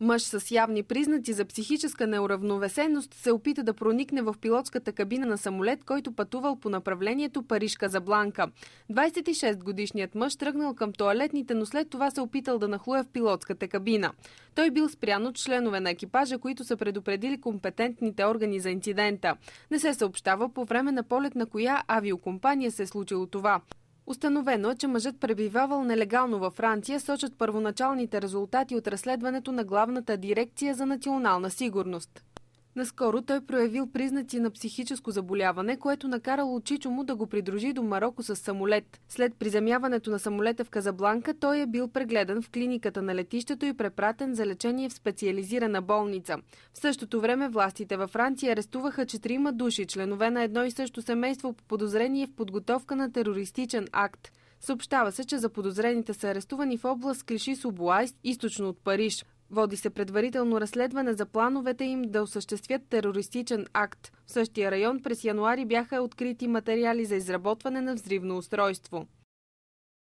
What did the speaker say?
Мъж с явни признаци за психическа неуравновесеност се опита да проникне в пилотската кабина на самолет, който пътувал по направлението за бланка. 26-годишният мъж тръгнал към туалетните, но след това се опитал да нахлуя в пилотската кабина. Той бил спрян от членове на екипажа, които са предупредили компетентните органи за инцидента. Не се съобщава по време на полет на коя авиокомпания се е случило това. Установено е, че мъжът пребивавал нелегално във Франция, сочат първоначалните резултати от разследването на главната дирекция за национална сигурност. Наскоро той проявил признаци на психическо заболяване, което накарало Чичо му да го придружи до Марокко с самолет. След приземяването на самолета в Казабланка, той е бил прегледан в клиниката на летището и препратен за лечение в специализирана болница. В същото време властите във Франция арестуваха четирима души, членове на едно и също семейство по подозрение в подготовка на терористичен акт. Съобщава се, че заподозрените са арестувани в област Клиши Субуайс, източно от Париж. Води се предварително разследване за плановете им да осъществят терористичен акт. В същия район през януари бяха открити материали за изработване на взривно устройство.